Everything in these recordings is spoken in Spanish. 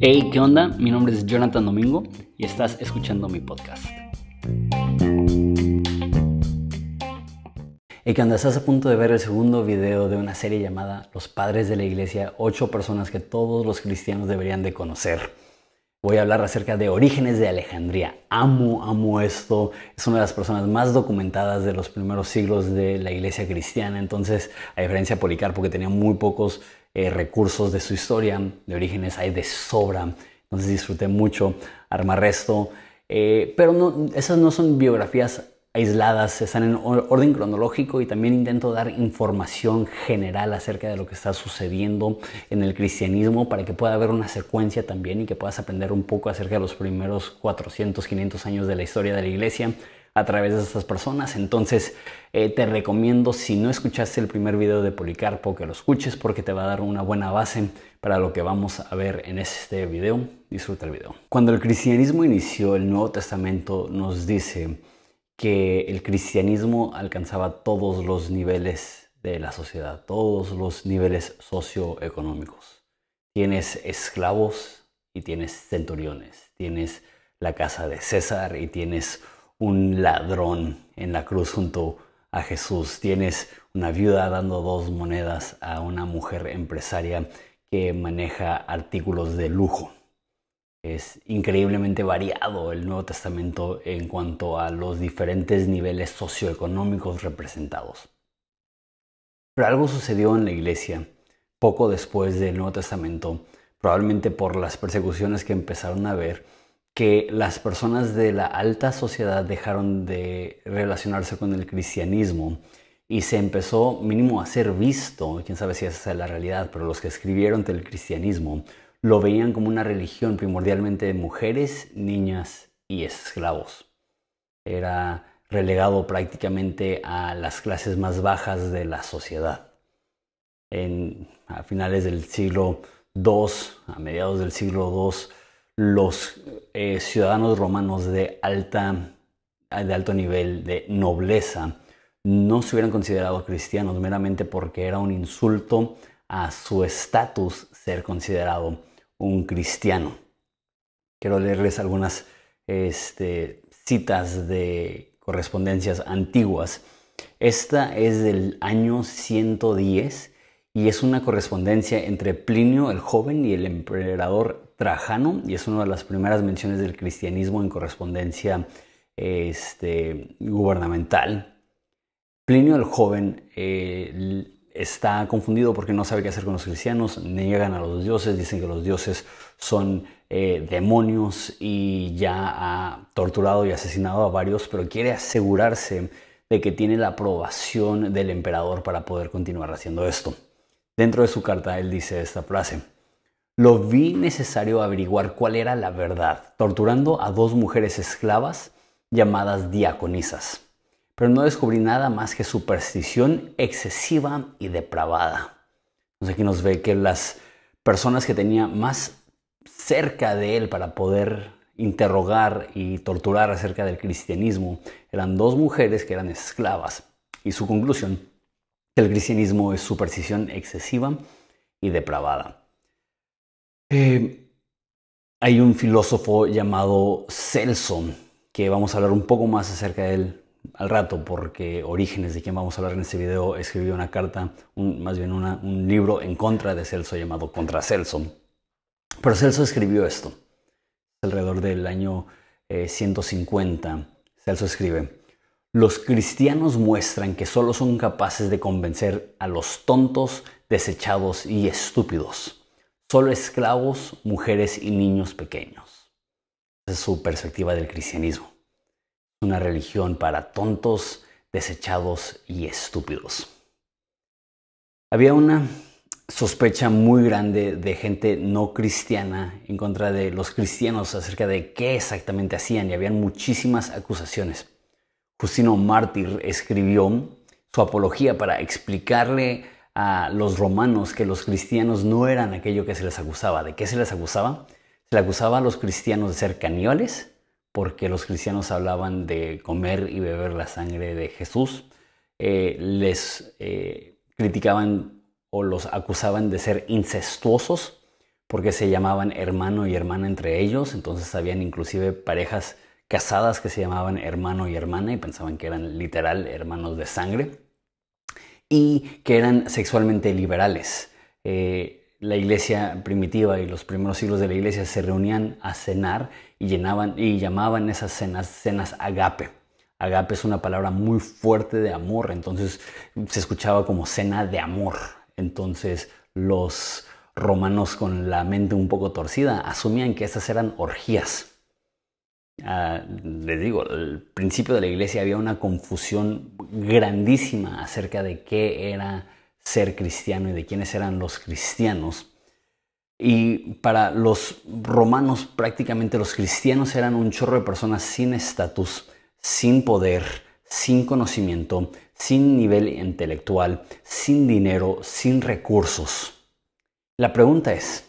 Hey, ¿qué onda? Mi nombre es Jonathan Domingo y estás escuchando mi podcast. Y onda, estás a punto de ver el segundo video de una serie llamada Los Padres de la Iglesia, ocho personas que todos los cristianos deberían de conocer voy a hablar acerca de Orígenes de Alejandría. Amo, amo esto. Es una de las personas más documentadas de los primeros siglos de la iglesia cristiana. Entonces, a diferencia de Policarpo, que tenía muy pocos eh, recursos de su historia, de Orígenes hay de sobra. Entonces disfruté mucho armar Eh, pero no, esas no son biografías aisladas, están en orden cronológico y también intento dar información general acerca de lo que está sucediendo en el cristianismo para que pueda haber una secuencia también y que puedas aprender un poco acerca de los primeros 400, 500 años de la historia de la iglesia a través de estas personas. Entonces eh, te recomiendo, si no escuchaste el primer video de Policarpo, que lo escuches porque te va a dar una buena base para lo que vamos a ver en este video. Disfruta el video. Cuando el cristianismo inició, el Nuevo Testamento nos dice que el cristianismo alcanzaba todos los niveles de la sociedad, todos los niveles socioeconómicos. Tienes esclavos y tienes centuriones, tienes la casa de César y tienes un ladrón en la cruz junto a Jesús, tienes una viuda dando dos monedas a una mujer empresaria que maneja artículos de lujo es increíblemente variado el Nuevo Testamento en cuanto a los diferentes niveles socioeconómicos representados. Pero algo sucedió en la iglesia poco después del Nuevo Testamento, probablemente por las persecuciones que empezaron a ver, que las personas de la alta sociedad dejaron de relacionarse con el cristianismo y se empezó mínimo a ser visto, quién sabe si esa es la realidad, pero los que escribieron del cristianismo lo veían como una religión primordialmente de mujeres, niñas y esclavos. Era relegado prácticamente a las clases más bajas de la sociedad. En, a finales del siglo II, a mediados del siglo II, los eh, ciudadanos romanos de, de alto nivel de nobleza no se hubieran considerado cristianos meramente porque era un insulto a su estatus ser considerado un cristiano. Quiero leerles algunas este, citas de correspondencias antiguas. Esta es del año 110 y es una correspondencia entre Plinio el joven y el emperador Trajano y es una de las primeras menciones del cristianismo en correspondencia este, gubernamental. Plinio el joven eh, está confundido porque no sabe qué hacer con los cristianos, niegan a los dioses, dicen que los dioses son eh, demonios y ya ha torturado y asesinado a varios, pero quiere asegurarse de que tiene la aprobación del emperador para poder continuar haciendo esto. Dentro de su carta él dice esta frase. Lo vi necesario averiguar cuál era la verdad, torturando a dos mujeres esclavas llamadas diaconisas pero no descubrí nada más que superstición excesiva y depravada. Entonces aquí nos ve que las personas que tenía más cerca de él para poder interrogar y torturar acerca del cristianismo eran dos mujeres que eran esclavas. Y su conclusión, que el cristianismo es superstición excesiva y depravada. Eh, hay un filósofo llamado Celso, que vamos a hablar un poco más acerca de él al rato porque Orígenes, de quien vamos a hablar en este video, escribió una carta, más bien un libro en contra de Celso llamado Contra Celso. Pero Celso escribió esto. Alrededor del año 150, eh, Celso escribe, los cristianos muestran que solo son capaces de convencer a los tontos, desechados y estúpidos, solo esclavos, mujeres y niños pequeños. Esa es su perspectiva del cristianismo una religión para tontos, desechados y estúpidos. Había una sospecha muy grande de gente no cristiana en contra de los cristianos acerca de qué exactamente hacían y habían muchísimas acusaciones. Justino Mártir escribió su apología para explicarle a los romanos que los cristianos no eran aquello que se les acusaba. ¿De qué se les acusaba? Se les acusaba a los cristianos de ser caníbales, porque los cristianos hablaban de comer y beber la sangre de Jesús, eh, les eh, criticaban o los acusaban de ser incestuosos porque se llamaban hermano y hermana entre ellos, entonces habían inclusive parejas casadas que se llamaban hermano y hermana y pensaban que eran literal hermanos de sangre y que eran sexualmente liberales. Eh, la iglesia primitiva y los primeros siglos de la iglesia se reunían a cenar y, llenaban, y llamaban esas cenas cenas agape. Agape es una palabra muy fuerte de amor, entonces se escuchaba como cena de amor. Entonces los romanos con la mente un poco torcida asumían que esas eran orgías. Ah, les digo, al principio de la iglesia había una confusión grandísima acerca de qué era ser cristiano y de quiénes eran los cristianos. Y para los romanos prácticamente los cristianos eran un chorro de personas sin estatus, sin poder, sin conocimiento, sin nivel intelectual, sin dinero, sin recursos. La pregunta es,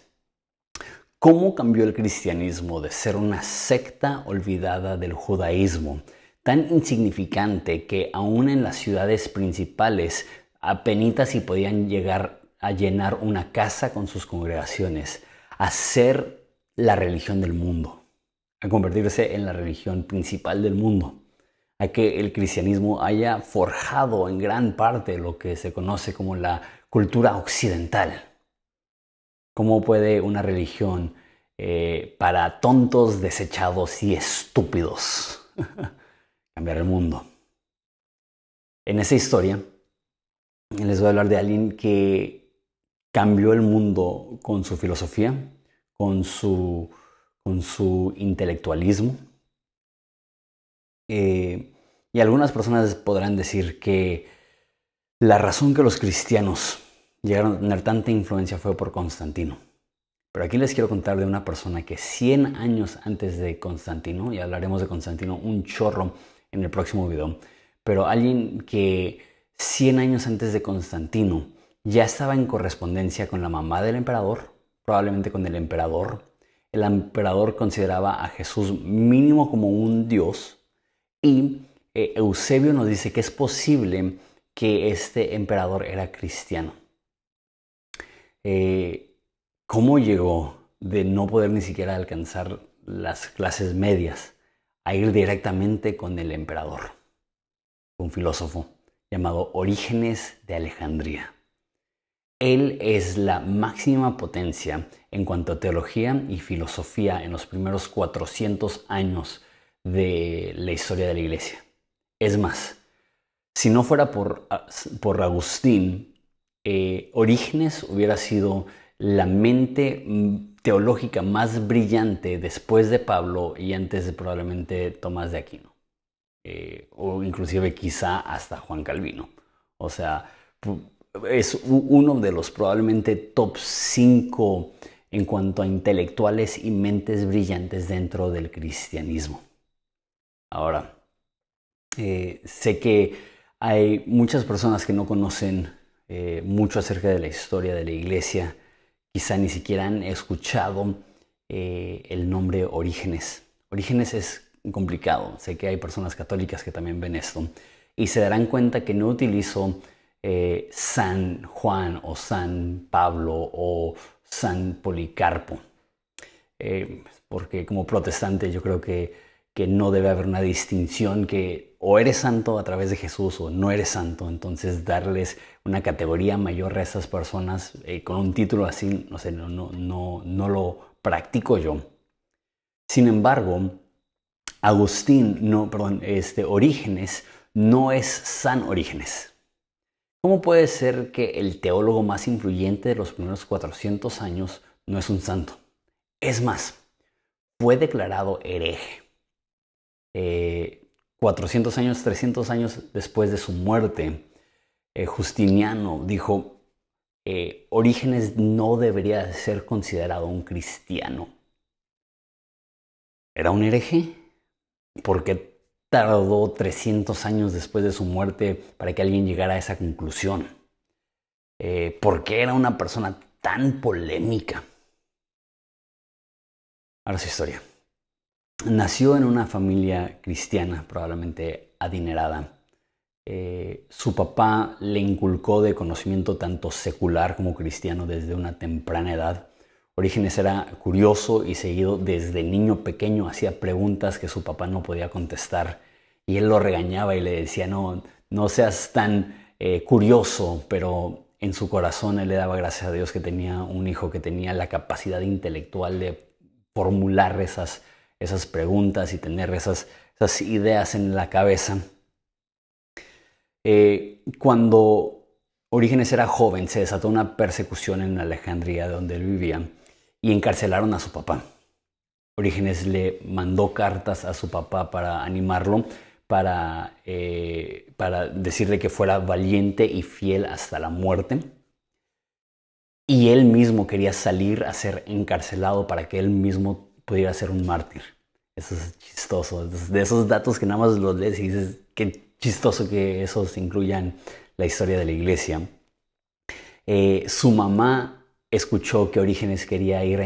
¿cómo cambió el cristianismo de ser una secta olvidada del judaísmo, tan insignificante que aún en las ciudades principales apenitas si podían llegar a llenar una casa con sus congregaciones, a ser la religión del mundo, a convertirse en la religión principal del mundo, a que el cristianismo haya forjado en gran parte lo que se conoce como la cultura occidental. ¿Cómo puede una religión eh, para tontos, desechados y estúpidos cambiar el mundo? En esa historia les voy a hablar de alguien que cambió el mundo con su filosofía, con su, intelectualismo. Eh, y algunas personas podrán decir que la razón que los cristianos llegaron a tener tanta influencia fue por Constantino. Pero aquí les quiero contar de una persona que 100 años antes de Constantino, y hablaremos de Constantino un chorro en el próximo video, pero alguien que 100 años antes de Constantino ya estaba en correspondencia con la mamá del emperador, probablemente con el emperador. El emperador consideraba a Jesús mínimo como un dios y eh, Eusebio nos dice que es posible que este emperador era cristiano. Eh, ¿Cómo llegó de no poder ni siquiera alcanzar las clases medias a ir directamente con el emperador? Un filósofo llamado Orígenes de Alejandría. Él es la máxima potencia en cuanto a teología y filosofía en los primeros 400 años de la historia de la iglesia. Es más, si no fuera por, por Agustín, eh, Orígenes hubiera sido la mente mm, teológica más brillante después de Pablo y antes de probablemente Tomás de Aquino, eh, o inclusive quizá hasta Juan Calvino. O sea, es uno de los probablemente top 5 en cuanto a intelectuales y mentes brillantes dentro del cristianismo. Ahora, eh, sé que hay muchas personas que no conocen eh, mucho acerca de la historia de la iglesia, quizá ni siquiera han escuchado eh, el nombre Orígenes. Orígenes es complicado, sé que hay personas católicas que también ven esto y se darán cuenta que no utilizo eh, San Juan o San Pablo o San Policarpo. Eh, porque como protestante yo creo que, que, no debe haber una distinción que o eres santo a través de Jesús o no eres santo. Entonces darles una categoría mayor a esas personas eh, con un título así, no sé, no, no, no, lo practico yo. Sin embargo, Agustín, no, perdón, este, Orígenes no es San Orígenes. ¿Cómo puede ser que el teólogo más influyente de los primeros 400 años no es un santo? Es más, fue declarado hereje. 400 eh, años, 300 años después de su muerte, eh, Justiniano dijo, eh, Orígenes no debería ser considerado un cristiano. ¿Era un hereje? ¿Por qué tardó 300 años después de su muerte para que alguien llegara a esa conclusión? Eh, ¿Por qué era una persona tan polémica? Ahora su historia. Nació en una familia cristiana, probablemente adinerada. Eh, su papá le inculcó de conocimiento tanto secular como cristiano desde una temprana edad. Orígenes era curioso y seguido desde niño pequeño, hacía preguntas que su papá no podía contestar y él lo regañaba y le decía, no, no seas tan eh, curioso, pero en su corazón él le daba gracias a Dios que tenía un hijo que tenía la capacidad intelectual de formular esas, esas preguntas y tener esas, esas ideas en la cabeza. Eh, cuando Orígenes era joven, se desató una persecución en Alejandría donde él vivía y encarcelaron a su papá. Orígenes le mandó cartas a su papá para animarlo, para, eh, para decirle que fuera valiente y fiel hasta la muerte. Y él mismo quería salir a ser encarcelado para que él mismo pudiera ser un mártir. Eso es chistoso. De esos datos que nada más los lees y dices, qué chistoso que esos incluyan la historia de la iglesia. Eh, su mamá escuchó que Orígenes quería ir a,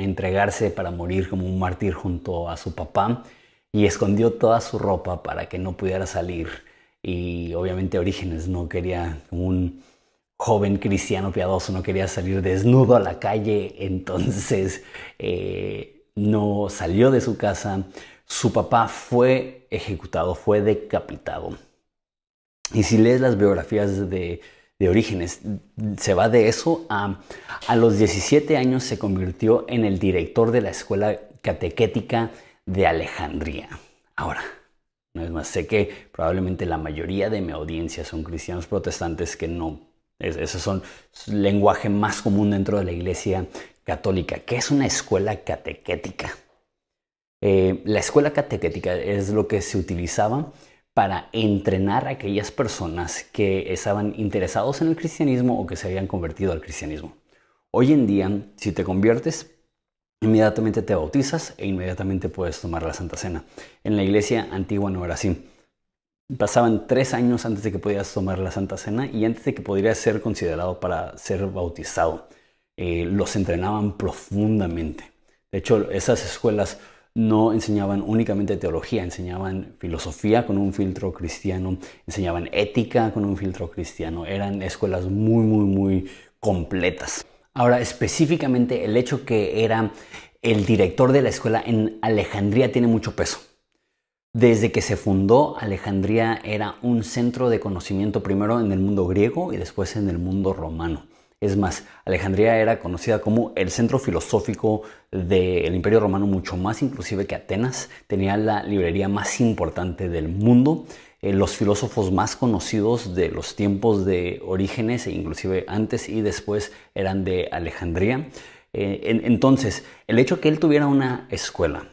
entregarse para morir como un mártir junto a su papá y escondió toda su ropa para que no pudiera salir. Y obviamente Orígenes no quería como un joven cristiano piadoso, no quería salir desnudo a la calle, entonces eh, no salió de su casa. Su papá fue ejecutado, fue decapitado. Y si lees las biografías de de orígenes. Se va de eso a, a los 17 años se convirtió en el director de la escuela catequética de Alejandría. Ahora, no es más, sé que probablemente la mayoría de mi audiencia son cristianos protestantes que no, esos son lenguaje más común dentro de la iglesia católica. que es una escuela catequética? Eh, la escuela catequética es lo que se utilizaba para entrenar a aquellas personas que estaban interesados en el cristianismo o que se habían convertido al cristianismo. Hoy en día, si te conviertes, inmediatamente te bautizas e inmediatamente puedes tomar la Santa Cena. En la iglesia antigua no era así. Pasaban tres años antes de que pudieras tomar la Santa Cena y antes de que pudieras ser considerado para ser bautizado. Eh, los entrenaban profundamente. De hecho, esas escuelas no enseñaban únicamente teología, enseñaban filosofía con un filtro cristiano, enseñaban ética con un filtro cristiano, eran escuelas muy, muy, muy completas. Ahora, específicamente el hecho que era el director de la escuela en Alejandría tiene mucho peso. Desde que se fundó, Alejandría era un centro de conocimiento primero en el mundo griego y después en el mundo romano. Es más, Alejandría era conocida como el centro filosófico del Imperio Romano, mucho más inclusive que Atenas. Tenía la librería más importante del mundo. Eh, los filósofos más conocidos de los tiempos de Orígenes, e inclusive antes y después, eran de Alejandría. Eh, entonces, el hecho que él tuviera una escuela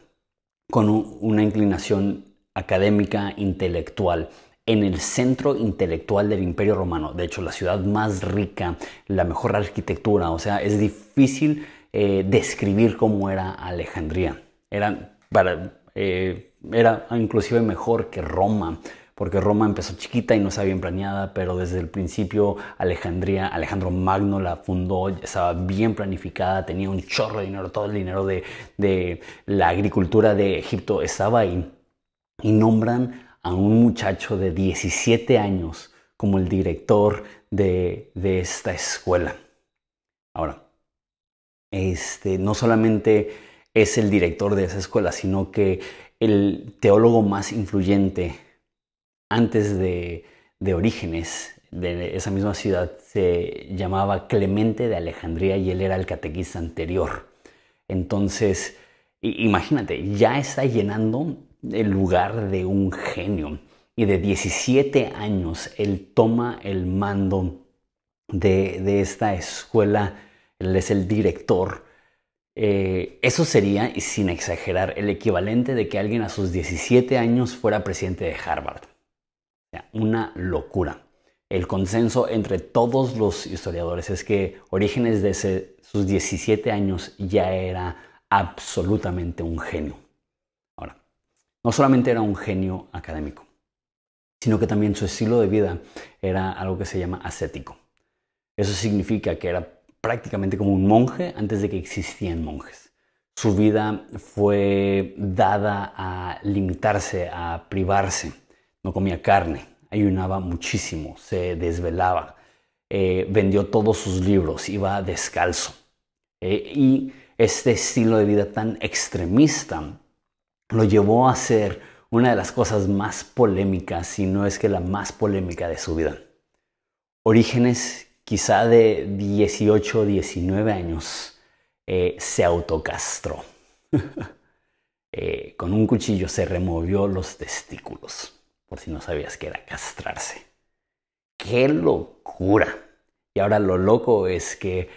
con una inclinación académica, intelectual, en el centro intelectual del Imperio Romano, de hecho la ciudad más rica, la mejor arquitectura, o sea, es difícil eh, describir cómo era Alejandría. Era, para, eh, era inclusive mejor que Roma, porque Roma empezó chiquita y no estaba bien planeada, pero desde el principio Alejandría, Alejandro Magno la fundó, estaba bien planificada, tenía un chorro de dinero, todo el dinero de, de la agricultura de Egipto estaba ahí. Y nombran a un muchacho de 17 años como el director de, de esta escuela. Ahora, este, no solamente es el director de esa escuela, sino que el teólogo más influyente antes de, de Orígenes, de esa misma ciudad, se llamaba Clemente de Alejandría y él era el catequista anterior. Entonces, imagínate, ya está llenando el lugar de un genio. Y de 17 años él toma el mando de, de esta escuela, él es el director. Eh, eso sería, y sin exagerar, el equivalente de que alguien a sus 17 años fuera presidente de Harvard. sea, una locura. El consenso entre todos los historiadores es que Orígenes de sus 17 años ya era absolutamente un genio no solamente era un genio académico, sino que también su estilo de vida era algo que se llama ascético. Eso significa que era prácticamente como un monje antes de que existían monjes. Su vida fue dada a limitarse, a privarse. No comía carne, ayunaba muchísimo, se desvelaba, eh, vendió todos sus libros, iba descalzo. Eh, y este estilo de vida tan extremista lo llevó a ser una de las cosas más polémicas, si no es que la más polémica de su vida. Orígenes, quizá de 18 o 19 años, eh, se autocastró. Eh, con un cuchillo se removió los testículos, por si no sabías que era castrarse. ¡Qué locura! Y ahora lo loco es que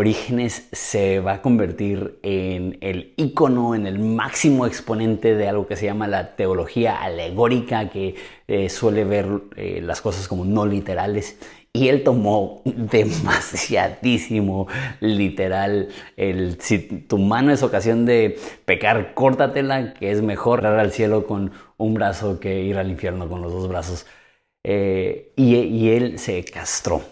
Orígenes se va a convertir en el ícono, en el máximo exponente de algo que se llama la teología alegórica, que eh, suele ver eh, las cosas como no literales. Y él tomó demasiadísimo literal el si tu mano es ocasión de pecar, córtatela, que es mejor ir al cielo con un brazo que ir al infierno con los dos brazos. Eh, y él se castró.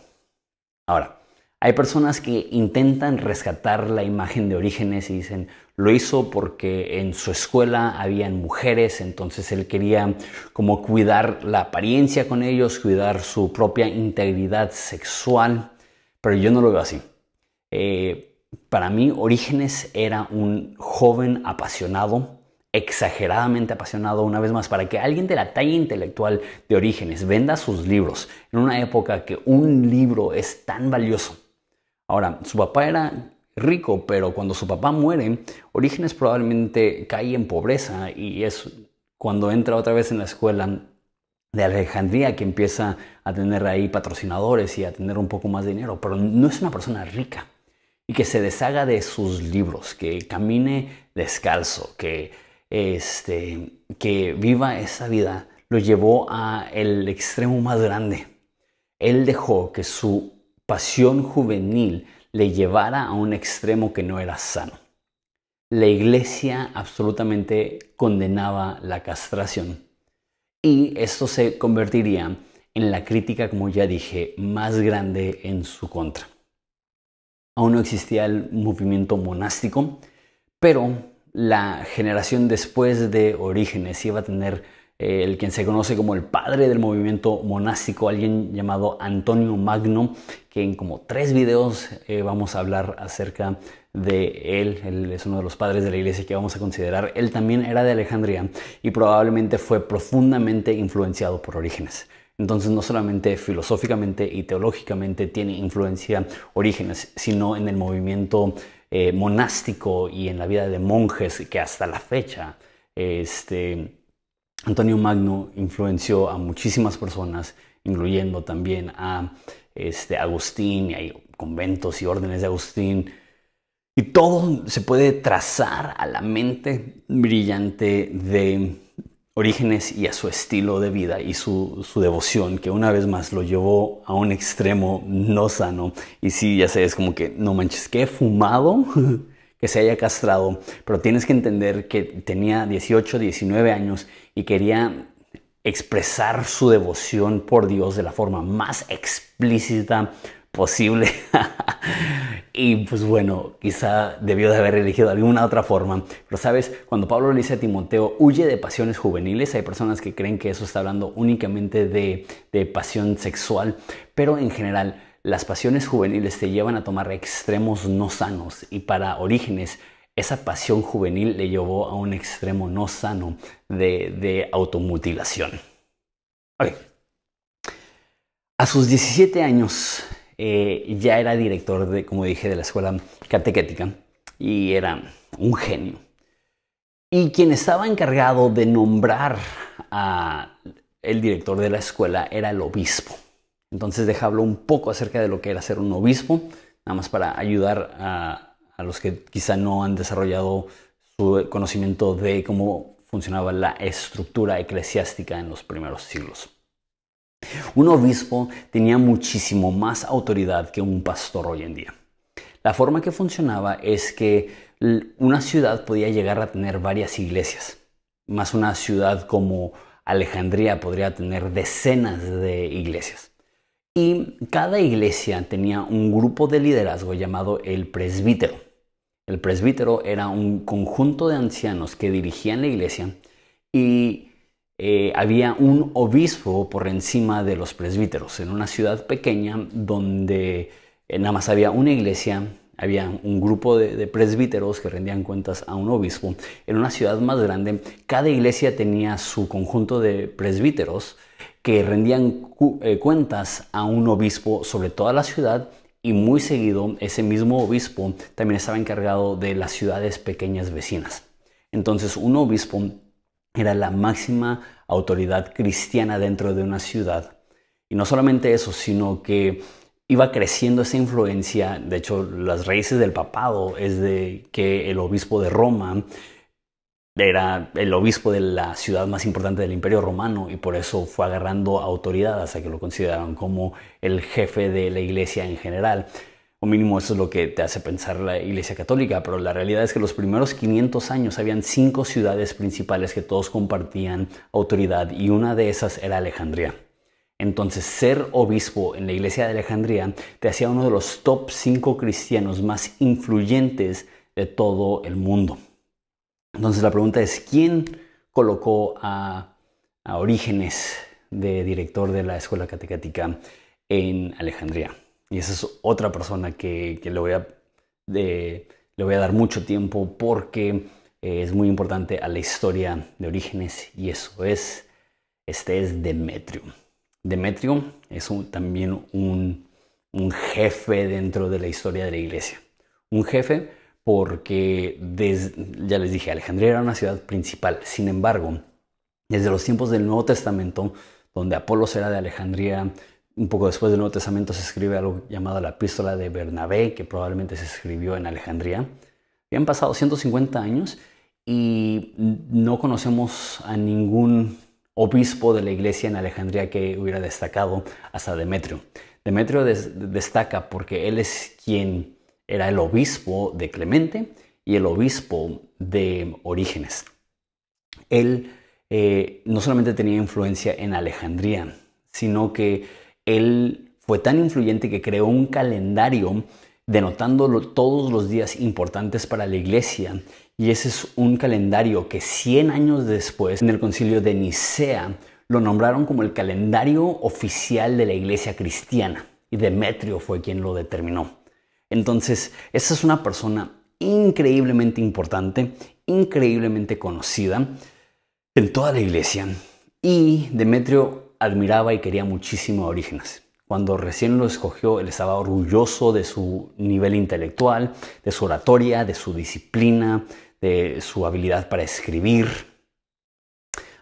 Ahora, hay personas que intentan rescatar la imagen de Orígenes y dicen, lo hizo porque en su escuela habían mujeres, entonces él quería como cuidar la apariencia con ellos, cuidar su propia integridad sexual, pero yo no lo veo así. Eh, para mí, Orígenes era un joven apasionado, exageradamente apasionado, una vez más, para que alguien de la talla intelectual de Orígenes venda sus libros en una época que un libro es tan valioso Ahora, su papá era rico, pero cuando su papá muere, Orígenes probablemente cae en pobreza y es cuando entra otra vez en la escuela de Alejandría que empieza a tener ahí patrocinadores y a tener un poco más de dinero, pero no es una persona rica y que se deshaga de sus libros, que camine descalzo, que, este, que viva esa vida, lo llevó a el extremo más grande. Él dejó que su pasión juvenil le llevara a un extremo que no era sano. La iglesia absolutamente condenaba la castración y esto se convertiría en la crítica, como ya dije, más grande en su contra. Aún no existía el movimiento monástico, pero la generación después de Orígenes iba a tener el quien se conoce como el padre del movimiento monástico, alguien llamado Antonio Magno, que en como tres videos eh, vamos a hablar acerca de él. Él es uno de los padres de la iglesia que vamos a considerar. Él también era de Alejandría y probablemente fue profundamente influenciado por Orígenes. Entonces no solamente filosóficamente y teológicamente tiene influencia Orígenes, sino en el movimiento eh, monástico y en la vida de monjes que hasta la fecha este, Antonio Magno influenció a muchísimas personas, incluyendo también a este, Agustín, y hay conventos y órdenes de Agustín. Y todo se puede trazar a la mente brillante de Orígenes y a su estilo de vida y su, devoción, que una vez más lo llevó a un extremo no sano. Y sí, ya sabes, es como que, no manches, que he fumado que se haya castrado, pero tienes que entender que tenía 18, 19 años y quería expresar su devoción por Dios de la forma más explícita posible. y pues bueno, quizá debió de haber elegido alguna otra forma. Pero sabes, cuando Pablo le dice a Timoteo, huye de pasiones juveniles, hay personas que creen que eso está hablando únicamente de, de pasión sexual, pero en general las pasiones juveniles te llevan a tomar extremos no sanos y para Orígenes esa pasión juvenil le llevó a un extremo no sano de, automutilación. A sus 17 años eh, ya era director, de, como dije, de la escuela catequética y era un genio. Y quien estaba encargado de nombrar al director de la escuela era el obispo. Entonces deja un poco acerca de lo que era ser un obispo, nada más para ayudar a, a los que quizá no han desarrollado su conocimiento de cómo funcionaba la estructura eclesiástica en los primeros siglos. Un obispo tenía muchísimo más autoridad que un pastor hoy en día. La forma que funcionaba es que una ciudad podía llegar a tener varias iglesias, más una ciudad como Alejandría podría tener decenas de iglesias. Y cada iglesia tenía un grupo de liderazgo llamado el presbítero. El presbítero era un conjunto de ancianos que dirigían la iglesia y eh, había un obispo por encima de los presbíteros en una ciudad pequeña donde eh, nada más había una iglesia, había un grupo de, presbíteros que rendían cuentas a un obispo. En una ciudad más grande, cada iglesia tenía su conjunto de presbíteros que rendían eh, cuentas a un obispo sobre toda la ciudad y muy seguido ese mismo obispo también estaba encargado de las ciudades pequeñas vecinas. Entonces un obispo era la máxima autoridad cristiana dentro de una ciudad. Y no solamente eso, sino que iba creciendo esa influencia. De hecho, las raíces del papado es de que el obispo de Roma era el obispo de la ciudad más importante del imperio romano y por eso fue agarrando autoridad hasta que lo consideraron como el jefe de la iglesia en general. O mínimo eso es lo que te hace pensar la iglesia católica, pero la realidad es que los primeros 500 años habían cinco ciudades principales que todos compartían autoridad y una de esas era Alejandría. Entonces, ser obispo en la iglesia de Alejandría te hacía uno de los top cinco cristianos más influyentes de todo el mundo. Entonces la pregunta es, ¿quién colocó a, Orígenes de director de la Escuela Catecática en Alejandría? Y esa es otra persona que, le, voy a, le voy a dar mucho tiempo porque eh, es muy importante a la historia de Orígenes y eso es, este es Demetrio. Demetrio es también un, un jefe dentro de la historia de la iglesia. Un jefe porque ya les dije, Alejandría era una ciudad principal. Sin embargo, desde los tiempos del Nuevo Testamento, donde Apolo era de Alejandría, un poco después del Nuevo Testamento se escribe algo llamado la epístola de Bernabé, que probablemente se escribió en Alejandría. Habían pasado 150 años y no conocemos a ningún obispo de la iglesia en Alejandría que hubiera destacado hasta Demetrio. Demetrio destaca porque él es quien era el obispo de Clemente y el obispo de Orígenes. Él eh, no solamente tenía influencia en Alejandría, sino que él fue tan influyente que creó un calendario denotando todos los días importantes para la iglesia. Y ese es un calendario que 100 años después, en el concilio de Nicea, lo nombraron como el calendario oficial de la iglesia cristiana. Y Demetrio fue quien lo determinó. Entonces, esa es una persona increíblemente importante, increíblemente conocida en toda la iglesia. Y Demetrio admiraba y quería muchísimo a Orígenes. Cuando recién lo escogió, él estaba orgulloso de su nivel intelectual, de su oratoria, de su disciplina, de su habilidad para escribir.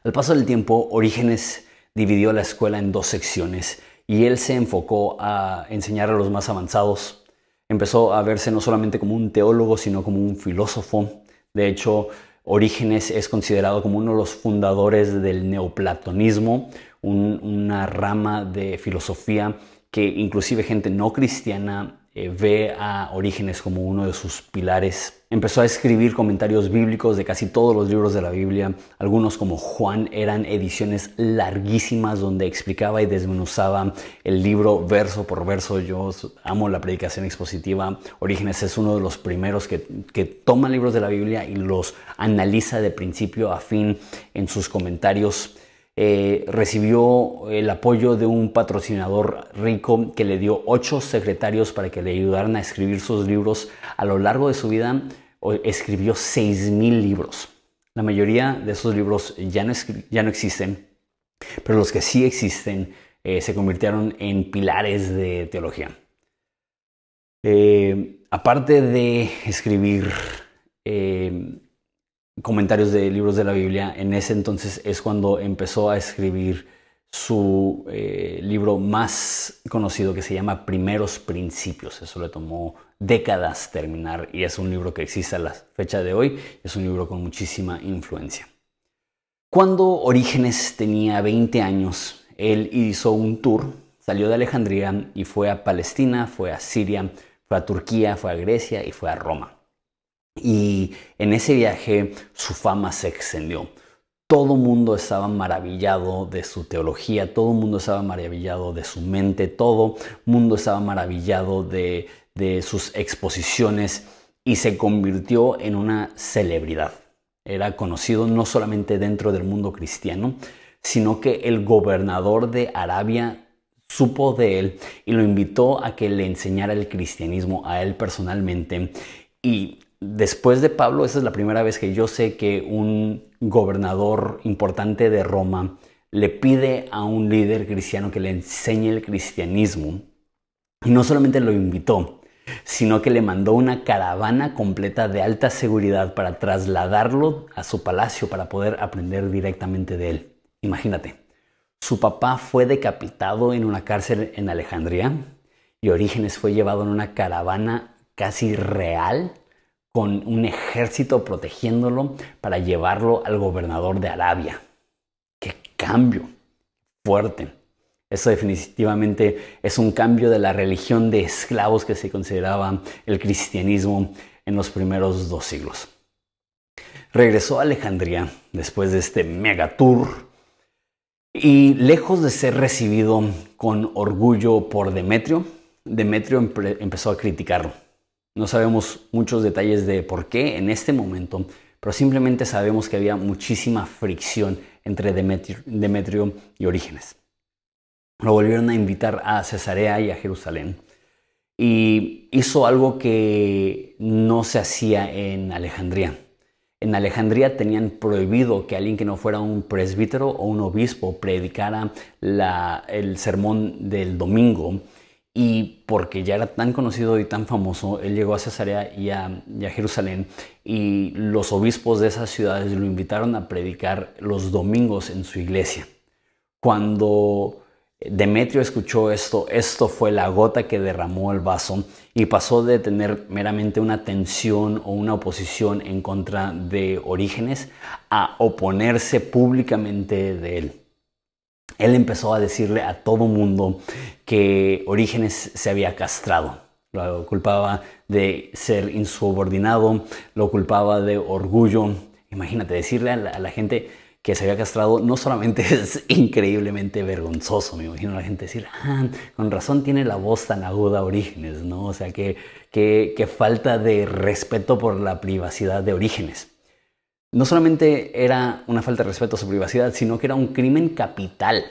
Al paso del tiempo, Orígenes dividió la escuela en dos secciones y él se enfocó a enseñar a los más avanzados empezó a verse no solamente como un teólogo, sino como un filósofo. De hecho, Orígenes es considerado como uno de los fundadores del neoplatonismo, una rama de filosofía que inclusive gente no cristiana eh, ve a Orígenes como uno de sus pilares. Empezó a escribir comentarios bíblicos de casi todos los libros de la Biblia. Algunos como Juan eran ediciones larguísimas donde explicaba y desmenuzaba el libro verso por verso. Yo amo la predicación expositiva. Orígenes es uno de los primeros que, que toma libros de la Biblia y los analiza de principio a fin en sus comentarios eh, recibió el apoyo de un patrocinador rico que le dio ocho secretarios para que le ayudaran a escribir sus libros. A lo largo de su vida escribió seis mil libros. La mayoría de esos libros ya no, ya no existen, pero los que sí existen eh, se convirtieron en pilares de teología. Eh, aparte de escribir comentarios de libros de la Biblia. En ese entonces es cuando empezó a escribir su eh, libro más conocido que se llama Primeros Principios. Eso le tomó décadas terminar y es un libro que existe a la fecha de hoy. Es un libro con muchísima influencia. Cuando Orígenes tenía 20 años, él hizo un tour, salió de Alejandría y fue a Palestina, fue a Siria, fue a Turquía, fue a Grecia y fue a Roma. Y en ese viaje su fama se extendió. Todo mundo estaba maravillado de su teología, todo mundo estaba maravillado de su mente, todo mundo estaba maravillado de, sus exposiciones y se convirtió en una celebridad. Era conocido no solamente dentro del mundo cristiano, sino que el gobernador de Arabia supo de él y lo invitó a que le enseñara el cristianismo a él personalmente y después de Pablo, esa es la primera vez que yo sé que un gobernador importante de Roma le pide a un líder cristiano que le enseñe el cristianismo. Y no solamente lo invitó, sino que le mandó una caravana completa de alta seguridad para trasladarlo a su palacio para poder aprender directamente de él. Imagínate, su papá fue decapitado en una cárcel en Alejandría y Orígenes fue llevado en una caravana casi real con un ejército protegiéndolo para llevarlo al gobernador de Arabia. ¡Qué cambio! Fuerte. Eso definitivamente es un cambio de la religión de esclavos que se consideraba el cristianismo en los primeros dos siglos. Regresó a Alejandría después de este megatour y lejos de ser recibido con orgullo por Demetrio, Demetrio empezó a criticarlo no sabemos muchos detalles de por qué en este momento, pero simplemente sabemos que había muchísima fricción entre Demetrio, y Orígenes. Lo volvieron a invitar a Cesarea y a Jerusalén y hizo algo que no se hacía en Alejandría. En Alejandría tenían prohibido que alguien que no fuera un presbítero o un obispo predicara el sermón del domingo y porque ya era tan conocido y tan famoso, él llegó a Cesarea y a, Jerusalén y los obispos de esas ciudades lo invitaron a predicar los domingos en su iglesia. Cuando Demetrio escuchó esto, esto fue la gota que derramó el vaso y pasó de tener meramente una tensión o una oposición en contra de Orígenes a oponerse públicamente de él él empezó a decirle a todo mundo que Orígenes se había castrado. Lo culpaba de ser insubordinado, lo culpaba de orgullo. Imagínate decirle a la, gente que se había castrado no solamente es increíblemente vergonzoso, me imagino a la gente decir, ah, con razón tiene la voz tan aguda Orígenes, ¿no? O sea, que falta de respeto por la privacidad de Orígenes no solamente era una falta de respeto a su privacidad, sino que era un crimen capital.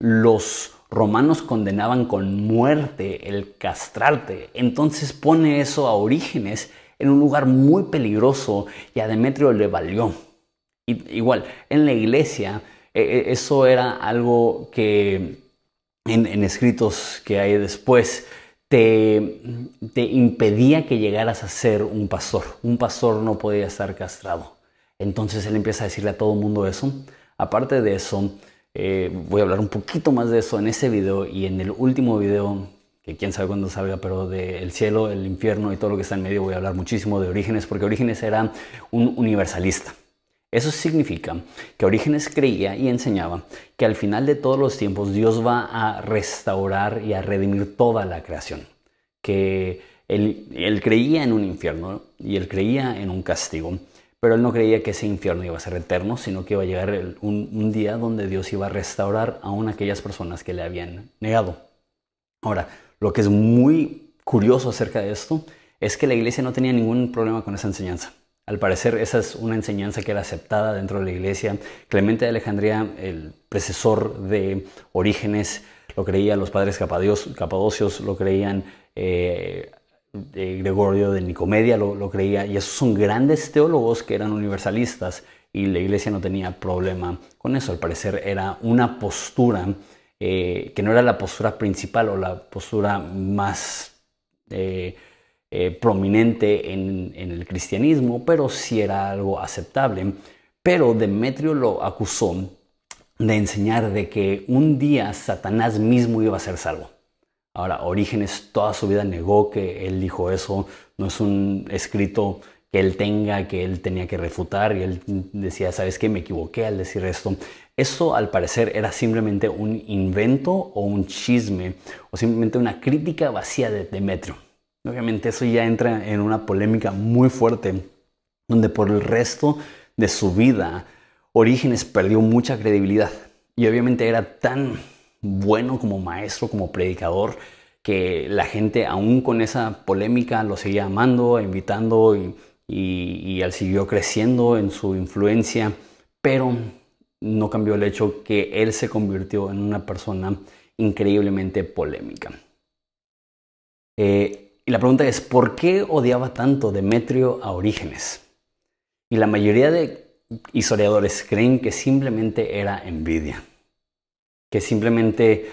Los romanos condenaban con muerte el castrarte. Entonces pone eso a Orígenes en un lugar muy peligroso y a Demetrio le valió. igual, en la iglesia e, e, eso era algo que en, escritos que hay después te impedía que llegaras a ser un pastor. Un pastor no podía estar castrado. Entonces él empieza a decirle a todo el mundo eso. Aparte de eso, eh, voy a hablar un poquito más de eso en ese video y en el último video, que quién sabe cuándo salga, pero del cielo, el infierno y todo lo que está en medio, voy a hablar muchísimo de Orígenes, porque Orígenes era un universalista. Eso significa que Orígenes creía y enseñaba que al final de todos los tiempos Dios va a restaurar y a redimir toda la creación. Que él creía en un infierno y él creía en un castigo pero él no creía que ese infierno iba a ser eterno, sino que iba a llegar un, día donde Dios iba a restaurar aún aquellas personas que le habían negado. Ahora, lo que es muy curioso acerca de esto es que la iglesia no tenía ningún problema con esa enseñanza. Al parecer, esa es una enseñanza que era aceptada dentro de la iglesia. Clemente de Alejandría, el precesor de Orígenes, lo creía, los padres capadocios lo creían, eh, Gregorio de Nicomedia lo, creía, y esos son grandes teólogos que eran universalistas, y la iglesia no tenía problema con eso. Al parecer era una postura eh, que no era la postura principal o la postura más eh, eh, prominente en, en el cristianismo, pero sí era algo aceptable. Pero Demetrio lo acusó de enseñar de que un día Satanás mismo iba a ser salvo. Ahora, Orígenes toda su vida negó que él dijo eso, no es un escrito que él tenga, que él tenía que refutar, y él decía, ¿sabes qué? Me equivoqué al decir esto. Eso al parecer era simplemente un invento o un chisme, o simplemente una crítica vacía de Demetrio. Obviamente eso ya entra en una polémica muy fuerte, donde por el resto de su vida, Orígenes perdió mucha credibilidad. Y obviamente era tan bueno como maestro, como predicador, que la gente aún con esa polémica lo seguía amando, invitando y, y, él siguió creciendo en su influencia, pero no cambió el hecho que él se convirtió en una persona increíblemente polémica. Eh, y la pregunta es, ¿por qué odiaba tanto Demetrio a Orígenes? Y la mayoría de historiadores creen que simplemente era envidia que simplemente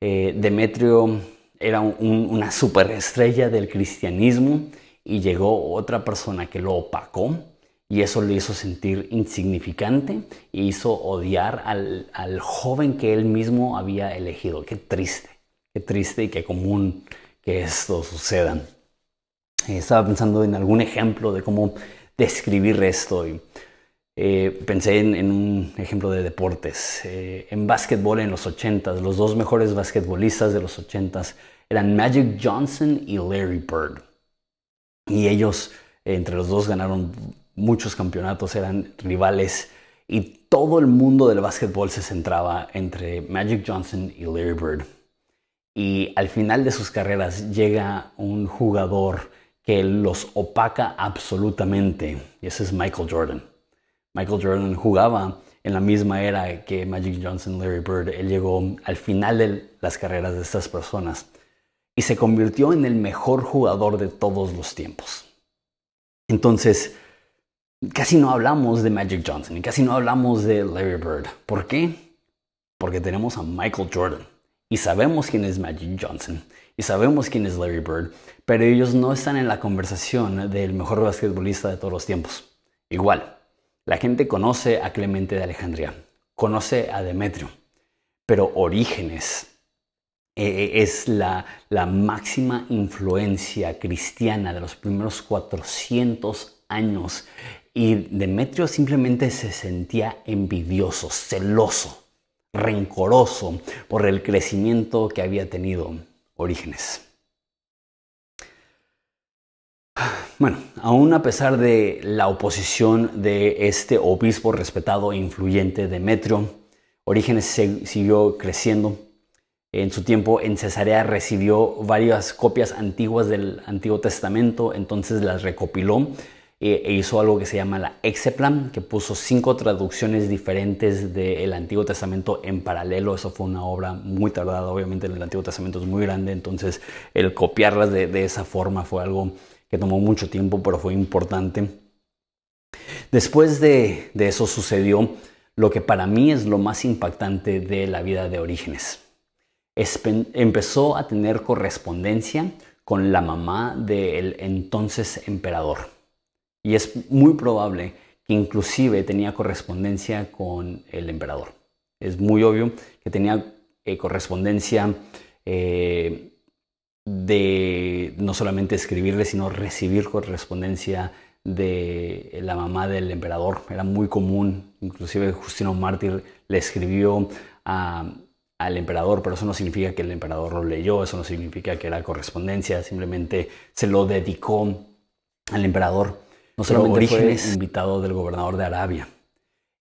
eh, Demetrio era una superestrella del cristianismo y llegó otra persona que lo opacó y eso le hizo sentir insignificante y hizo odiar al, al, joven que él mismo había elegido. Qué triste, qué triste y qué común que esto suceda. Estaba pensando en algún ejemplo de cómo describir esto y eh, pensé en, un ejemplo de deportes. Eh, en básquetbol en los 80s, los dos mejores basquetbolistas de los 80s eran Magic Johnson y Larry Bird. Y ellos, entre los dos, ganaron muchos campeonatos, eran rivales y todo el mundo del básquetbol se centraba entre Magic Johnson y Larry Bird. Y al final de sus carreras llega un jugador que los opaca absolutamente, y ese es Michael Jordan. Michael Jordan jugaba en la misma era que Magic Johnson, Larry Bird. Él llegó al final de las carreras de estas personas y se convirtió en el mejor jugador de todos los tiempos. Entonces, casi no hablamos de Magic Johnson y casi no hablamos de Larry Bird. ¿Por qué? Porque tenemos a Michael Jordan y sabemos quién es Magic Johnson y sabemos quién es Larry Bird, pero ellos no están en la conversación del mejor basquetbolista de todos los tiempos. Igual, la gente conoce a Clemente de Alejandría, conoce a Demetrio, pero Orígenes eh, eh, es la, la máxima influencia cristiana de los primeros 400 años y Demetrio simplemente se sentía envidioso, celoso, rencoroso por el crecimiento que había tenido Orígenes. Bueno, aún a pesar de la oposición de este obispo respetado e influyente Demetrio, Orígenes siguió creciendo. En su tiempo en Cesarea recibió varias copias antiguas del Antiguo Testamento, entonces las recopiló eh, e hizo algo que se llama la Exeplan, que puso cinco traducciones diferentes del Antiguo Testamento en paralelo. Eso fue una obra muy tardada, obviamente el Antiguo Testamento es muy grande, entonces el copiarlas de, de esa forma fue algo que tomó mucho tiempo, pero fue importante. Después de, eso sucedió lo que para mí es lo más impactante de la vida de Orígenes. empezó a tener correspondencia con la mamá del entonces emperador. Y es muy probable que inclusive tenía correspondencia con el emperador. Es muy obvio que tenía eh, correspondencia eh, de no solamente escribirle, sino recibir correspondencia de la mamá del emperador. Era muy común, inclusive Justino Mártir le escribió al emperador, pero eso no significa que el emperador lo leyó, eso no significa que era correspondencia, simplemente se lo dedicó al emperador. No solo fue invitado del gobernador de Arabia.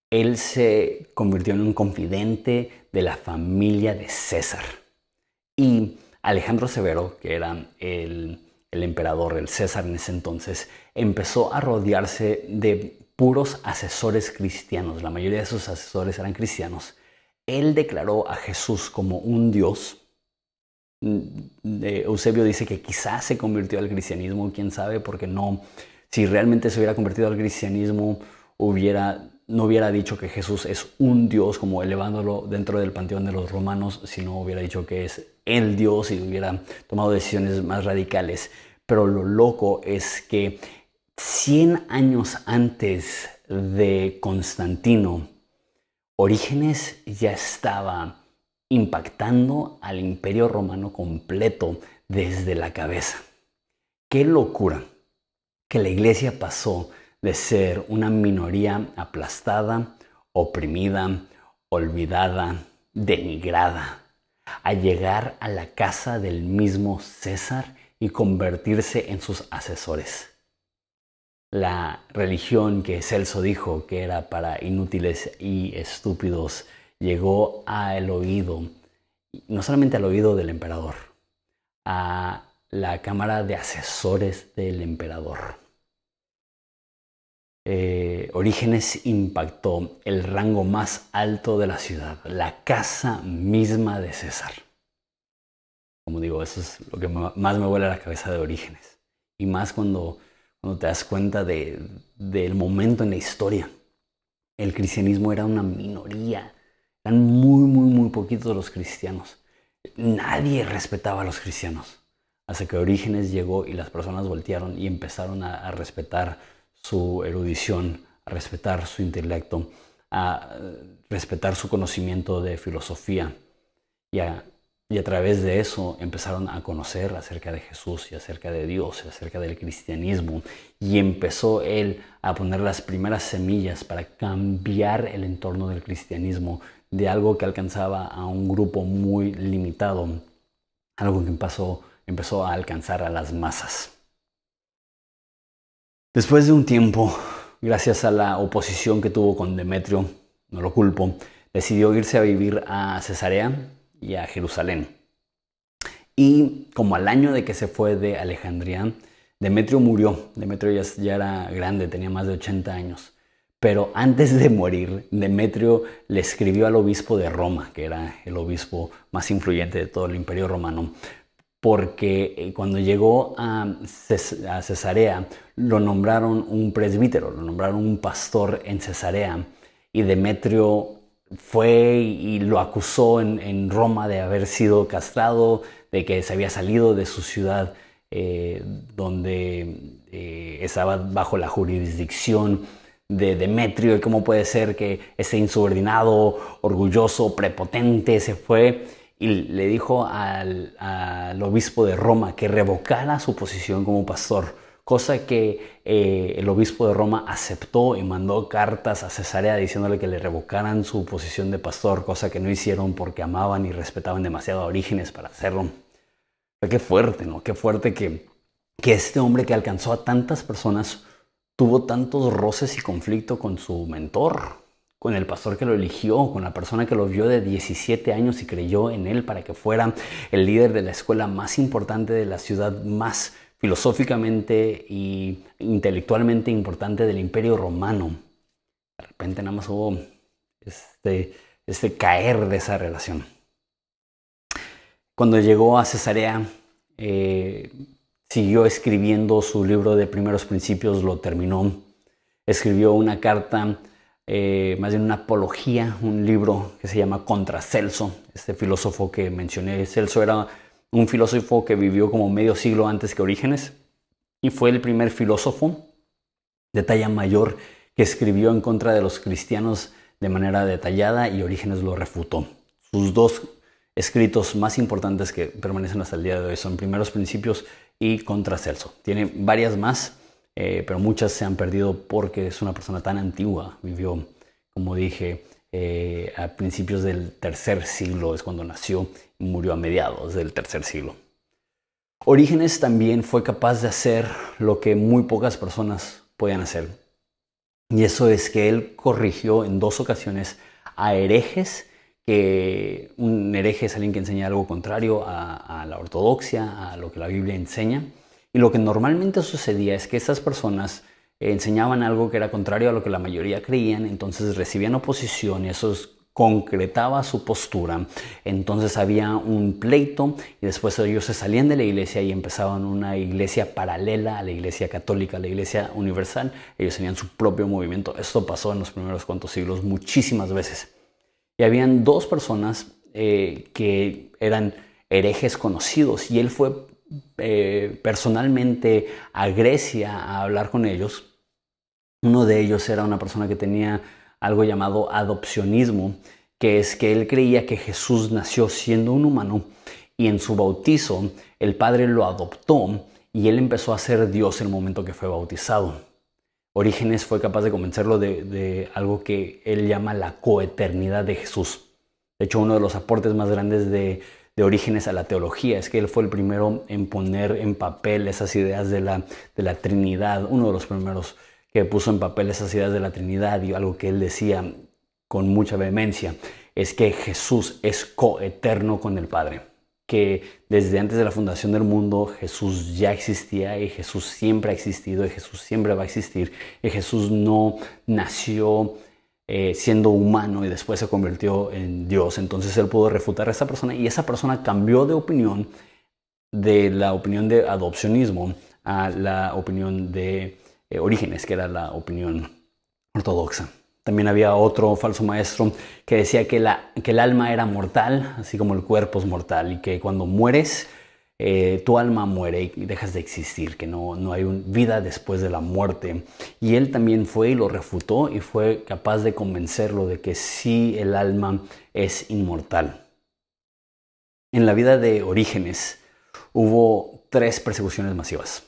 Él se convirtió en un confidente de la familia de César. Y Alejandro Severo, que era el, emperador, el César en ese entonces, empezó a rodearse de puros asesores cristianos. La mayoría de sus asesores eran cristianos. Él declaró a Jesús como un Dios. Mm, eh, Eusebio dice que quizás se convirtió al cristianismo, quién sabe, porque no, si realmente se hubiera convertido al cristianismo, hubiera, no hubiera dicho que Jesús es un Dios, como elevándolo dentro del panteón de los romanos, sino hubiera dicho que es el Dios y hubiera tomado decisiones más radicales. Pero lo loco es que 100 años antes de Constantino, Orígenes ya estaba impactando al imperio romano completo desde la cabeza. Qué locura que la iglesia pasó de ser una minoría aplastada, oprimida, olvidada, denigrada, a llegar a la casa del mismo César y convertirse en sus asesores. La religión que Celso dijo que era para inútiles y estúpidos llegó al oído, no solamente al oído del emperador, a la cámara de asesores del emperador. Eh, Orígenes impactó el rango más alto de la ciudad, la casa misma de César. Como digo, eso es lo que más me vuela a la cabeza de Orígenes. Y más cuando, cuando te das cuenta del momento en la historia. El cristianismo era una minoría. Eran muy, muy, muy poquitos los cristianos. Nadie respetaba a los cristianos. Hasta que Orígenes llegó y las personas voltearon y empezaron a respetar su erudición, a respetar su intelecto, a eh, respetar su conocimiento de filosofía. Y a, y a través de eso empezaron a conocer acerca de Jesús y acerca de Dios y acerca del cristianismo. Y empezó él a poner las primeras semillas para cambiar el entorno del cristianismo de algo que alcanzaba a un grupo muy limitado, algo que empezó a alcanzar a las masas. Después de un tiempo, gracias a la oposición que tuvo con Demetrio, no lo culpo, decidió irse a vivir a Cesarea y a Jerusalén. Y como al año de que se fue de Alejandría, Demetrio murió. Demetrio ya, era grande, tenía más de 80 años. Pero antes de morir, Demetrio le escribió al obispo de Roma, que era el obispo más influyente de todo el imperio romano, porque eh, cuando llegó a, Cesarea lo nombraron un presbítero, lo nombraron un pastor en Cesarea y Demetrio fue y lo acusó en, Roma de haber sido castrado, de que se había salido de su ciudad eh, donde eh, estaba bajo la jurisdicción de Demetrio y cómo puede ser que ese insubordinado, orgulloso, prepotente se fue y le dijo al, obispo de Roma que revocara su posición como pastor, cosa que eh, el obispo de Roma aceptó y mandó cartas a Cesarea diciéndole que le revocaran su posición de pastor, cosa que no hicieron porque amaban y respetaban demasiado a Orígenes para hacerlo. qué fuerte, ¿no? Qué fuerte que, que este hombre que alcanzó a tantas personas tuvo tantos roces y conflicto con su mentor, con el pastor que lo eligió, con la persona que lo vio de 17 años y creyó en él para que fuera el líder de la escuela más importante de la ciudad más filosóficamente e intelectualmente importante del imperio romano. De repente nada más hubo este, este caer de esa relación. Cuando llegó a Cesarea, eh, siguió escribiendo su libro de primeros principios, lo terminó, escribió una carta eh, más bien una apología, un libro que se llama Contra Celso, este filósofo que mencioné. Celso era un filósofo que vivió como medio siglo antes que Orígenes y fue el primer filósofo de talla mayor que escribió en contra de los cristianos de manera detallada y Orígenes lo refutó. Sus dos escritos más importantes que permanecen hasta el día de hoy son Primeros Principios y Contra Celso. Tiene varias más, eh, pero muchas se han perdido porque es una persona tan antigua. Vivió, como dije, eh, a principios del tercer siglo, es cuando nació y murió a mediados del tercer siglo. Orígenes también fue capaz de hacer lo que muy pocas personas podían hacer. Y eso es que él corrigió en dos ocasiones a herejes, que un hereje es alguien que enseña algo contrario a la ortodoxia, a lo que la Biblia enseña. Y lo que normalmente sucedía es que estas personas eh, enseñaban algo que era contrario a lo que la mayoría creían, entonces recibían oposición y eso concretaba su postura. Entonces había un pleito y después ellos se salían de la iglesia y empezaban una iglesia paralela a la iglesia católica, a la iglesia universal. Ellos tenían su propio movimiento. Esto pasó en los primeros cuantos siglos muchísimas veces. Y habían dos personas eh, que eran herejes conocidos y él fue eh, personalmente a Grecia a hablar con ellos. Uno de ellos era una persona que tenía algo llamado adopcionismo, que es que él creía que Jesús nació siendo un humano y en su bautizo el Padre lo adoptó y él empezó a ser Dios el momento que fue bautizado. Orígenes fue capaz de convencerlo de, de algo que él llama la coeternidad de Jesús. De hecho, uno de los aportes más grandes de, de Orígenes a la teología, es que él fue el primero en poner en papel esas ideas de la, de la Trinidad, uno de los primeros que puso en papel esas ideas de la Trinidad y algo que él decía con mucha vehemencia, es que Jesús es coeterno con el Padre, que desde antes de la fundación del mundo Jesús ya existía y Jesús siempre ha existido y Jesús siempre va a existir y Jesús no nació eh, siendo humano y después se convirtió en Dios. Entonces él pudo refutar a esa persona y esa persona cambió de opinión de la opinión de adopcionismo a la opinión de eh, orígenes, que era la opinión ortodoxa. También había otro falso maestro que decía que, que el alma era mortal, así como el cuerpo es mortal, y que cuando mueres eh, tu alma muere y dejas de existir, que no, no hay vida después de la muerte. Y él también fue y lo refutó y fue capaz de convencerlo de que sí el alma es inmortal. En la vida de Orígenes hubo tres persecuciones masivas.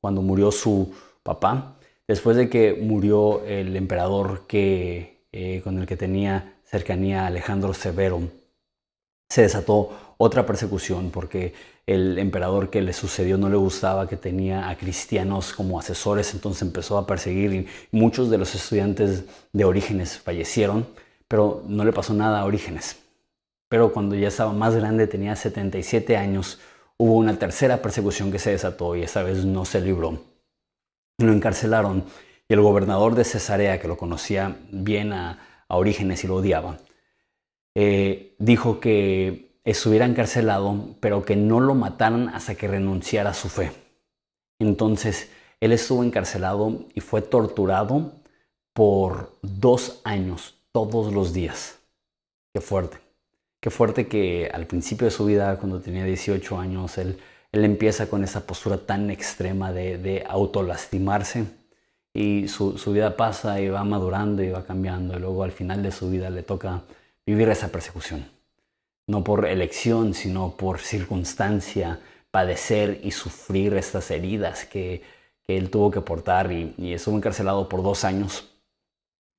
Cuando murió su papá, después de que murió el emperador que, eh, con el que tenía cercanía Alejandro Severo, se desató otra persecución porque el emperador que le sucedió no le gustaba que tenía a cristianos como asesores, entonces empezó a perseguir y muchos de los estudiantes de Orígenes fallecieron, pero no le pasó nada a Orígenes. Pero cuando ya estaba más grande, tenía 77 años, hubo una tercera persecución que se desató y esta vez no se libró. Lo encarcelaron y el gobernador de Cesarea, que lo conocía bien a, Orígenes y lo odiaba, eh, dijo que estuviera encarcelado, pero que no lo mataran hasta que renunciara a su fe. Entonces, él estuvo encarcelado y fue torturado por dos años, todos los días. Qué fuerte. Qué fuerte que al principio de su vida, cuando tenía 18 años, él, empieza con esa postura tan extrema de, de autolastimarse y su, vida pasa y va madurando y va cambiando y luego al final de su vida le toca vivir esa persecución no por elección, sino por circunstancia, padecer y sufrir estas heridas que, él tuvo que portar y, y, estuvo encarcelado por dos años.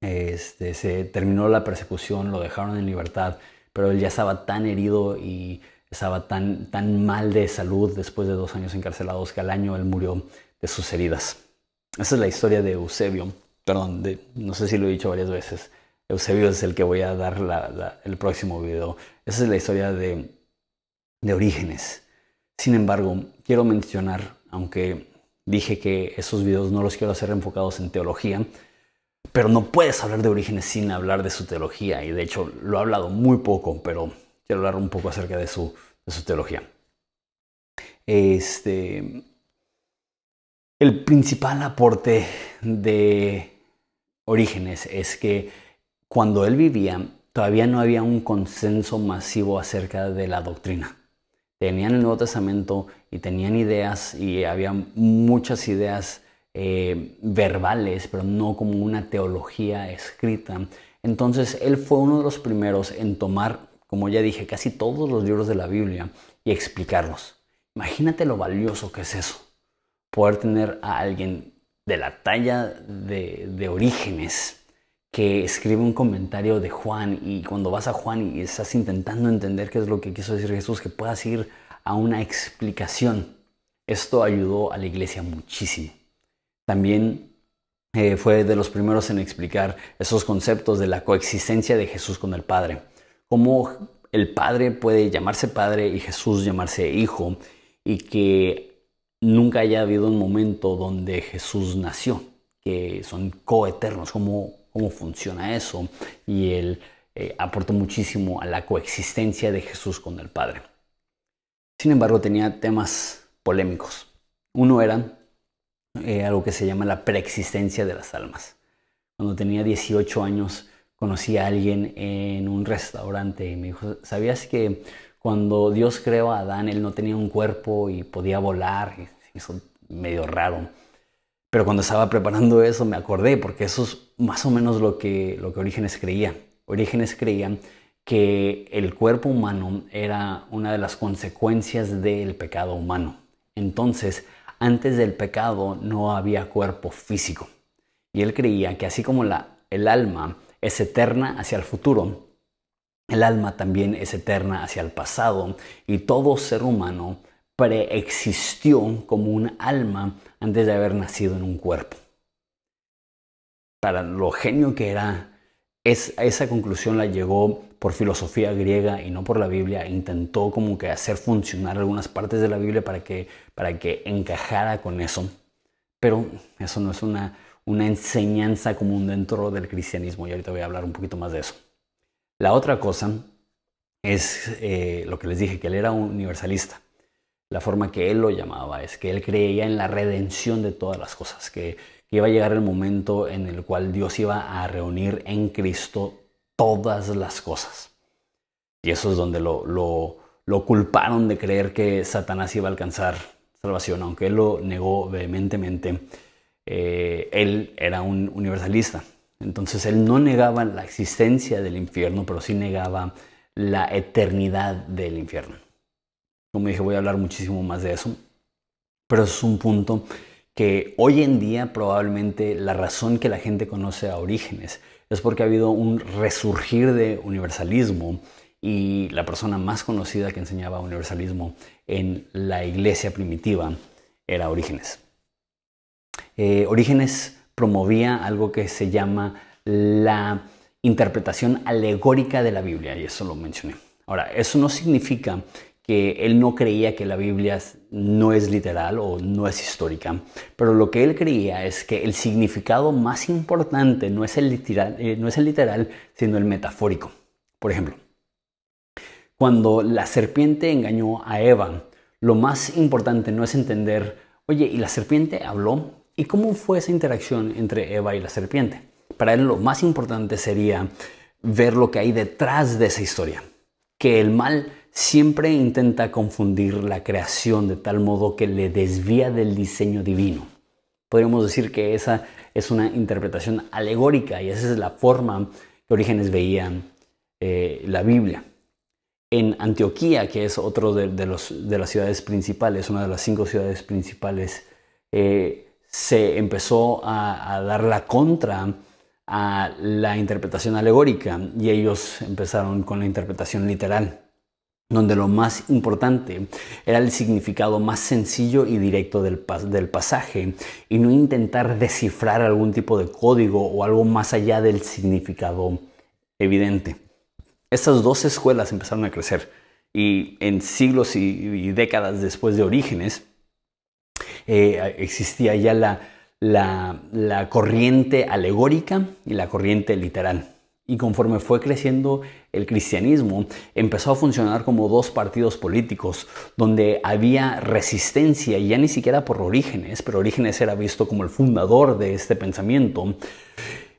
Este, se terminó la persecución, lo dejaron en libertad, pero él ya estaba tan herido y estaba tan, mal de salud después de dos años encarcelados que al año él murió de sus heridas. Esa es la historia de Eusebio, perdón, no sé si lo he dicho varias veces, Eusebio es el que voy a dar el próximo video. Esa es la historia de, de Orígenes. Sin embargo, quiero mencionar, aunque dije que esos videos no los quiero hacer enfocados en teología, pero no puedes hablar de Orígenes sin hablar de su teología. Y de hecho lo he hablado muy poco, pero quiero hablar un poco acerca de su, de su teología. Este, el principal aporte de Orígenes es que cuando él vivía, todavía no había un consenso masivo acerca de la doctrina. Tenían el Nuevo Testamento y tenían ideas y había muchas ideas eh, verbales, pero no como una teología escrita. Entonces él fue uno de los primeros en tomar, como ya dije, casi todos los libros de la Biblia y explicarlos. Imagínate lo valioso que es eso, poder tener a alguien de la talla de Orígenes, que escribe un comentario de Juan y cuando vas a Juan y estás intentando entender qué es lo que quiso decir Jesús, que puedas ir a una explicación. Esto ayudó a la iglesia muchísimo. También eh, fue de los primeros en explicar esos conceptos de la coexistencia de Jesús con el Padre. Cómo el Padre puede llamarse Padre y Jesús llamarse Hijo y que nunca haya habido un momento donde Jesús nació, que son coeternos, como cómo funciona eso y él eh, aportó muchísimo a la coexistencia de Jesús con el Padre. Sin embargo, tenía temas polémicos. Uno era eh, algo que se llama la preexistencia de las almas. Cuando tenía 18 años, conocí a alguien en un restaurante y me dijo, ¿sabías que cuando Dios creó a Adán, él no tenía un cuerpo y podía volar? Eso medio raro. Pero cuando estaba preparando eso me acordé, porque eso es más o menos lo que, lo que Orígenes creía. Orígenes creía que el cuerpo humano era una de las consecuencias del pecado humano. Entonces, antes del pecado no había cuerpo físico. Y él creía que así como el alma es eterna hacia el futuro, el alma también es eterna hacia el pasado y todo ser humano preexistió como un alma antes de haber nacido en un cuerpo. Para lo genio que era, esa conclusión la llegó por filosofía griega y no por la Biblia. Intentó como que hacer funcionar algunas partes de la Biblia para que, para que encajara con eso. Pero eso no es una, una enseñanza común dentro del cristianismo y ahorita voy a hablar un poquito más de eso. La otra cosa es eh, lo que les dije, que él era universalista la forma que él lo llamaba, es que él creía en la redención de todas las cosas, que, iba a llegar el momento en el cual Dios iba a reunir en Cristo todas las cosas. Y eso es donde lo, lo, culparon de creer que Satanás iba a alcanzar salvación, aunque él lo negó vehementemente. Eh, él era un universalista. Entonces él no negaba la existencia del infierno, pero sí negaba la eternidad del infierno. Como dije, voy a hablar muchísimo más de eso. Pero es un punto que hoy en día probablemente la razón que la gente conoce a Orígenes es porque ha habido un resurgir de universalismo y la persona más conocida que enseñaba universalismo en la iglesia primitiva era Orígenes. Eh, Orígenes promovía algo que se llama la interpretación alegórica de la Biblia y eso lo mencioné. Ahora, eso no significa que él no creía que la Biblia no es literal o no es histórica, pero lo que él creía es que el significado más importante no es el literal, eh, no es el literal sino el metafórico. Por ejemplo, cuando la serpiente engañó a Eva, lo más importante no es entender, oye, ¿y la serpiente habló? ¿Y cómo fue esa interacción entre Eva y la serpiente? Para él lo más importante sería ver lo que hay detrás de esa historia, que el mal siempre intenta confundir la creación de tal modo que le desvía del diseño divino. Podríamos decir que esa es una interpretación alegórica y esa es la forma que Orígenes veía eh, la Biblia. En Antioquía, que es otro de, las ciudades principales, una de las cinco ciudades principales, eh, se empezó a dar la contra a la interpretación alegórica y ellos empezaron con la interpretación literal donde lo más importante era el significado más sencillo y directo del, pasaje y no intentar descifrar algún tipo de código o algo más allá del significado evidente. Estas dos escuelas empezaron a crecer y en siglos y, décadas después de Orígenes eh, existía ya la corriente alegórica y la corriente literal. Y conforme fue creciendo el cristianismo, empezó a funcionar como dos partidos políticos, donde había resistencia, ya ni siquiera por Orígenes, pero Orígenes era visto como el fundador de este pensamiento.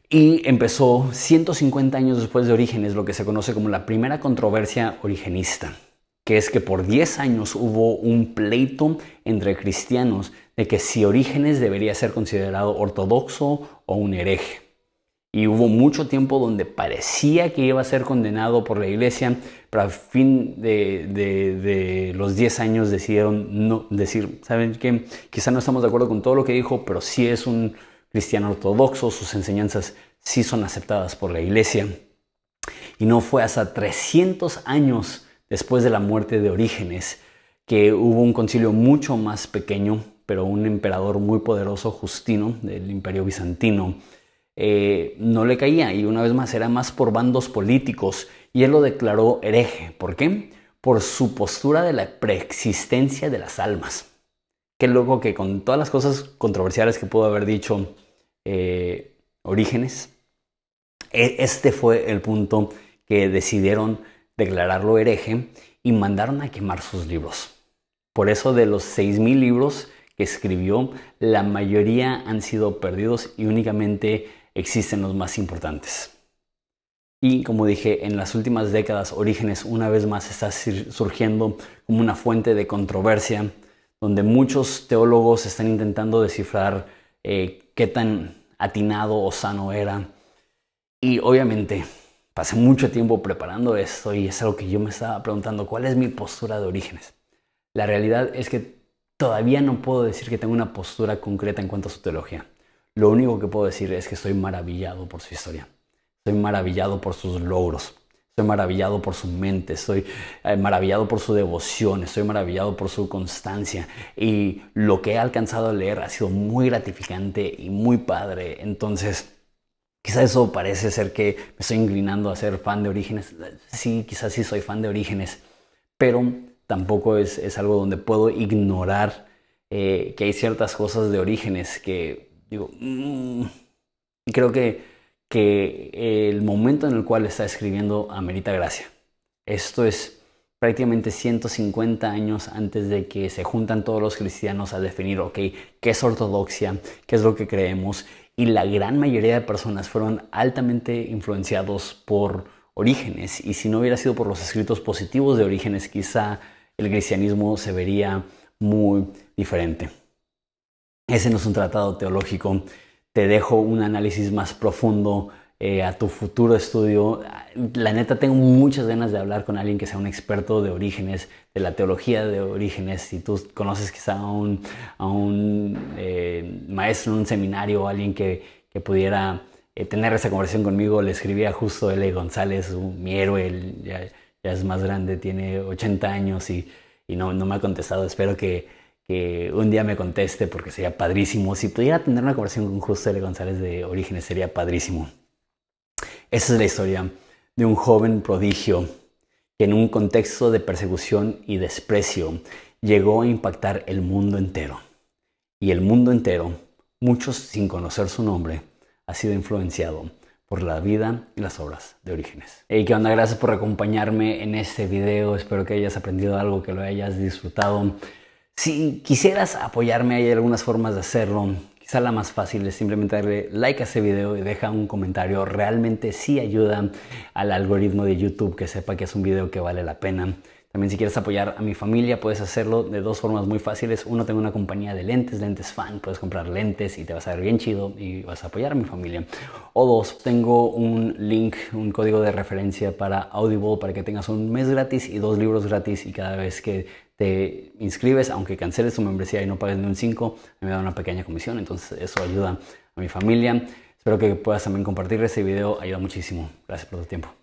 Y empezó 150 años después de Orígenes lo que se conoce como la primera controversia origenista, que es que por 10 años hubo un pleito entre cristianos de que si Orígenes debería ser considerado ortodoxo o un hereje y hubo mucho tiempo donde parecía que iba a ser condenado por la iglesia, pero al fin de, los 10 años decidieron no decir, ¿saben qué? Quizá no estamos de acuerdo con todo lo que dijo, pero sí es un cristiano ortodoxo, sus enseñanzas sí son aceptadas por la iglesia. Y no fue hasta 300 años después de la muerte de Orígenes que hubo un concilio mucho más pequeño, pero un emperador muy poderoso, Justino, del imperio bizantino, eh, no le caía y una vez más era más por bandos políticos y él lo declaró hereje. ¿Por qué? Por su postura de la preexistencia de las almas. que luego que con todas las cosas controversiales que pudo haber dicho eh, Orígenes, e, este fue el punto que decidieron declararlo hereje y mandaron a quemar sus libros. Por eso de los 6.000 libros que escribió, la mayoría han sido perdidos y únicamente existen los más importantes. Y como dije, en las últimas décadas Orígenes una vez más está surgiendo como una fuente de controversia, donde muchos teólogos están intentando descifrar eh, qué tan atinado o sano era. Y obviamente pasé mucho tiempo preparando esto y es algo que yo me estaba preguntando, ¿cuál es mi postura de Orígenes? La realidad es que todavía no puedo decir que tengo una postura concreta en cuanto a su teología. Lo único que puedo decir es que estoy maravillado por su historia. Estoy maravillado por sus logros. Estoy maravillado por su mente, estoy eh, maravillado por su devoción, estoy maravillado por su constancia y lo que he alcanzado a leer ha sido muy gratificante y muy padre. Entonces, quizás eso parece ser que me estoy inclinando a ser fan de Orígenes. Sí, quizás sí soy fan de Orígenes, pero tampoco es, algo donde puedo ignorar eh, que hay ciertas cosas de Orígenes que digo, mm, creo que, que el momento en el cual está escribiendo amerita gracia. Esto es prácticamente 150 años antes de que se juntan todos los cristianos a definir, ok, qué es ortodoxia, qué es lo que creemos, y la gran mayoría de personas fueron altamente influenciados por Orígenes, y si no hubiera sido por los escritos positivos de Orígenes, quizá el cristianismo se vería muy diferente. Ese no es un tratado teológico. Te dejo un análisis más profundo eh, a tu futuro estudio. La neta, tengo muchas ganas de hablar con alguien que sea un experto de orígenes, de la teología de orígenes. Si tú conoces quizá a un, a un eh, maestro en un seminario o alguien que, pudiera eh, tener esa conversación conmigo, le escribí a justo L. González, un, mi héroe, él ya, es más grande, tiene 80 años y, y no, no me ha contestado. Espero que que un día me conteste porque sería padrísimo. Si pudiera tener una conversación con José L. González de Orígenes sería padrísimo. Esa es la historia de un joven prodigio que en un contexto de persecución y desprecio llegó a impactar el mundo entero. Y el mundo entero, muchos sin conocer su nombre, ha sido influenciado por la vida y las obras de Orígenes. Ey, ¿qué onda? Gracias por acompañarme en este video. Espero que hayas aprendido algo, que lo hayas disfrutado. Si quisieras apoyarme, hay algunas formas de hacerlo. Quizá la más fácil es simplemente darle like a este video y deja un comentario. Realmente sí ayuda al algoritmo de YouTube que sepa que es un video que vale la pena. También si quieres apoyar a mi familia, puedes hacerlo de dos formas muy fáciles. Uno, tengo una compañía de lentes, lentes fan, puedes comprar lentes y te vas a ver bien chido y vas a apoyar a mi familia. O dos, tengo un link, un código de referencia para Audible para que tengas un mes gratis y dos libros gratis y cada vez que te inscribes, aunque canceles tu membresía y no pagues ni un 5, me da una pequeña comisión, entonces eso ayuda a mi familia. Espero que puedas también compartir este video, ayuda muchísimo. Gracias por tu tiempo.